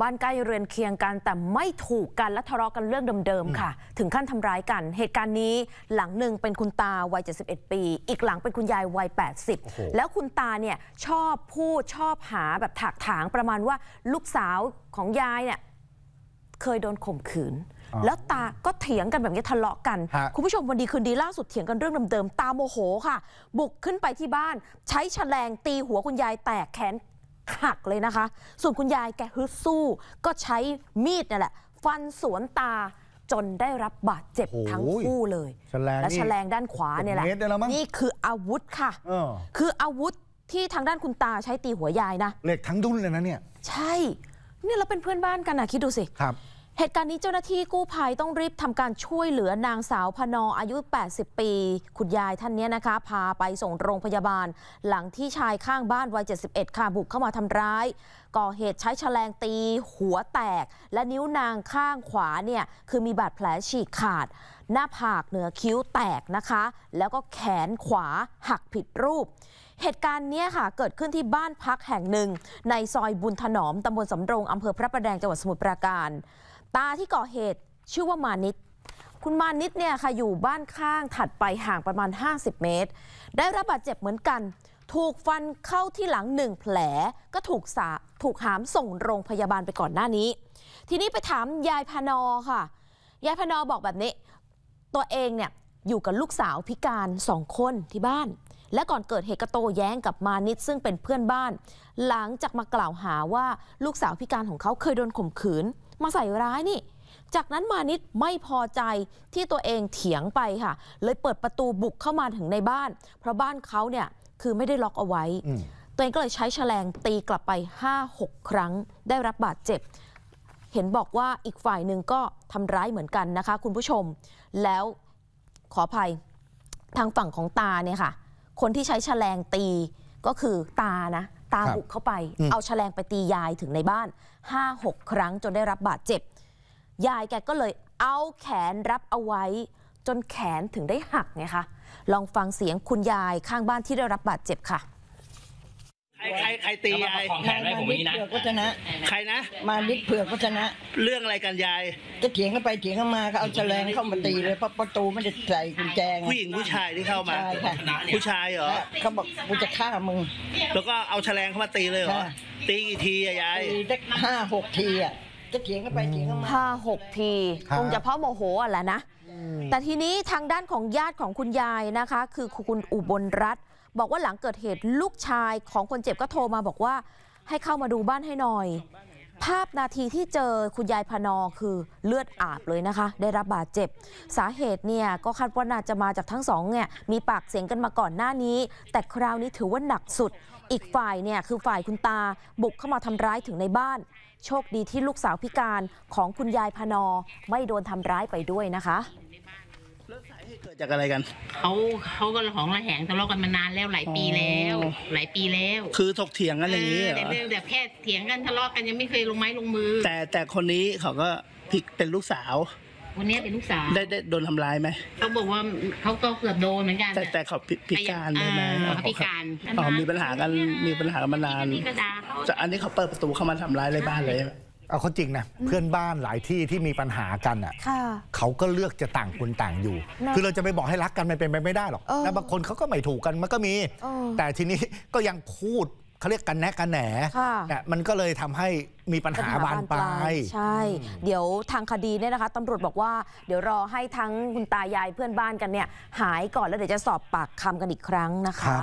บ้านใกล้เรือนเคียงกันแต่ไม่ถูกกัน และทะเลาะกันเรื่องเดิมๆค่ะถึงขั้นทำร้ายกันเหตุการณ์นี้หลังหนึ่งเป็นคุณตาวัย 71 ปี อีกหลังเป็นคุณยายวัย 80 แล้วคุณตาเนี่ยชอบพูดชอบหาแบบถากถางประมาณว่าลูกสาวของยายเนี่ยเคยโดนข่มขืน แล้วตา ก็เถียงกันแบบนี้ทะเลาะกัน คุณผู้ชมวันดีคืนดีล่าสุดเถียงกันเรื่องเดิมๆ ตาโมโหค่ะ บุกขึ้นไปที่บ้านใช้แฉลงตีหัวคุณยายแตกแขนหักเลยนะคะ ส่วนคุณยายแกฮึดสู้ก็ใช้มีดนี่แหละ ฟันสวนตา จนได้รับบาดเจ็บทั้งคู่เลย และแฉลงด้านขวาเนี่ยแหละ นี่คืออาวุธค่ะ คืออาวุธที่ทางด้านคุณตาใช้ตีหัวยายนะเหล็กทั้งดุนเลยนะเนี่ยใช่เนี่ยเราเป็นเพื่อนบ้านกันนะคิดดูสิครับเหตุการณ์นี้เจ้าหน้าที่กู้ภัยต้องรีบทำการช่วยเหลือนางสาวพนออายุ 80 ปี คุณยายท่านนี้นะคะ พาไปส่งโรงพยาบาล หลังที่ชายข้างบ้านวัย 71 ค่ะบุกเข้ามาทำร้าย ก่อเหตุใช้แฉลงตี หัวแตก และนิ้วนางข้างขวาเนี่ย คือมีบาดแผลฉีกขาด หน้าผากเหนือคิ้วแตกนะคะ แล้วก็แขนขวาหักผิดรูป เหตุการณ์นี้ค่ะเกิดขึ้นที่บ้านพักแห่งหนึ่ง ในซอยบุญถนอมตำบลสำโรงอำเภอพระประแดงจังหวัดสมุทรปราการตาที่ก่อเหตุชื่อว่ามานิต คุณมานิตเนี่ยค่ะอยู่บ้านข้างถัดไปห่างประมาณ 50 เมตร ได้รับบาดเจ็บเหมือนกัน ถูกฟันเข้าที่หลังหนึ่งแผลก็ถูกสาถูกหามส่งโรงพยาบาลไปก่อนหน้านี้ ทีนี้ไปถามยายพนอค่ะยายพนอบอกแบบนี้ ตัวเองเนี่ยอยู่กับลูกสาวพิการสองคนที่บ้าน และก่อนเกิดเหตุกระโตแย้งกับมานิตซึ่งเป็นเพื่อนบ้าน หลังจากมากล่าวหาว่าลูกสาวพิการของเขาเคยโดนข่มขืนมาใส่ร้ายนี่ จากนั้นมานิดไม่พอใจที่ตัวเองเถียงไปค่ะ เลยเปิดประตูบุกเข้ามาถึงในบ้าน เพราะบ้านเขาเนี่ยคือไม่ได้ล็อกเอาไว้ ตัวเองก็เลยใช้แฉลงตีกลับไป 5-6 ครั้งได้รับบาดเจ็บ เห็นบอกว่าอีกฝ่ายหนึ่งก็ทำร้ายเหมือนกันนะคะคุณผู้ชม แล้วขออภัยทางฝั่งของตาเนี่ยค่ะ คนที่ใช้แฉลงตีก็คือตานะตามบุกเข้าไป เอาแฉลงไปตียายถึงในบ้านห้าหกครั้งจนได้รับบาดเจ็บ ยายแกก็เลยเอาแขนรับเอาไว้ จนแขนถึงได้หักไงคะลองฟังเสียงคุณยายข้างบ้านที่ได้รับบาดเจ็บค่ะใครใครใครตียายของแขนไว้ผมานี้นะเผือกชนะใครนะ มานิดเผือก็ชนะ เรื่องอะไรกันยายจะเถียงกันไปเถียงกันมาก็เอาแฉลงเข้ามาตีเลยเพราะประตูไม่ได้ใส่กุญแจไงผู้หญิงผู้ชายที่เข้ามาผู้ชายเหรอเขาบอกกูจะฆ่ามึงแล้วก็เอาแฉลงเข้ามาตีเลยเหรอตีกี่ทีอะยายตีห้าหกทีอะจะเถียงกันไปเถียงกันมาห้าหกทีคคงจะเพราะโมโหอ่ะแหละนะแต่ทีนี้ทางด้านของญาติของคุณยายนะคะ คือคุณอุบลรัตน์บอกว่าหลังเกิดเหตุลูกชายของคนเจ็บก็โทรมาบอกว่าให้เข้ามาดูบ้านให้หน่อย ภาพนาทีที่เจอคุณยายพนอคือเลือดอาบเลยนะคะ ได้รับบาดเจ็บ สาเหตุเนี่ยก็คาดว่าน่าจะมาจากทั้งสองเนี่ยมีปากเสียงกันมาก่อนหน้านี้ แต่คราวนี้ถือว่าหนักสุด อีกฝ่ายเนี่ยคือฝ่ายคุณตาบุกเข้ามาทำร้ายถึงในบ้าน โชคดีที่ลูกสาวพิการของคุณยายพนอไม่โดนทำร้ายไปด้วยนะคะเกิดจากอะไรกัน เขาเขาก็ของระแหงทะเลาะกันมานานแล้วหลายปีแล้วหลายปีแล้ว คือถกเถียงกันอย่างนี้เหรแต่เ่แบบแค่เถียงกันทะเลาะกันยังไม่เคยลงไม้ลงมือ แต่แต่คนนี้เขาก็พิดเป็นลูกสาวคนนี้เป็นลูกสาว ได้ได้โดนทำร้ายไหมเขาบอกว่าเขาก็เกือบโดนเหมือนกันแต่แต่เขาพิพิการเลยไหมเออเขพิการอ๋อมีปัญหากันมีปัญหากันมานานอันนี้เขาเปิดประตูเข้ามาทำร้ายในบ้านเลยเอาเขาจริงนะเพื่อนบ้านหลายที่ที่มีปัญหากันอ่ะเขาก็เลือกจะต่างคนต่างอยู่คือเราจะไปบอกให้รักกันมันเป็นไปไม่ได้หรอก แล้วบางคนเขาก็ไม่ถูกกันมันก็มี แต่ทีนี้ก็ยังพูดเขาเรียกกันแนกันแหนเนี่ยมันก็เลยทำให้มีปัญหาบานปลายใช่ เดี๋ยวทางคดีเนี่ยนะคะตำรวจบอกว่าเดี๋ยวรอให้ทั้งคุณตายายเพื่อนบ้านกันเนี่ย หายก่อนแล้วเดี๋ยวจะสอบปากคำกันอีกครั้งนะคะ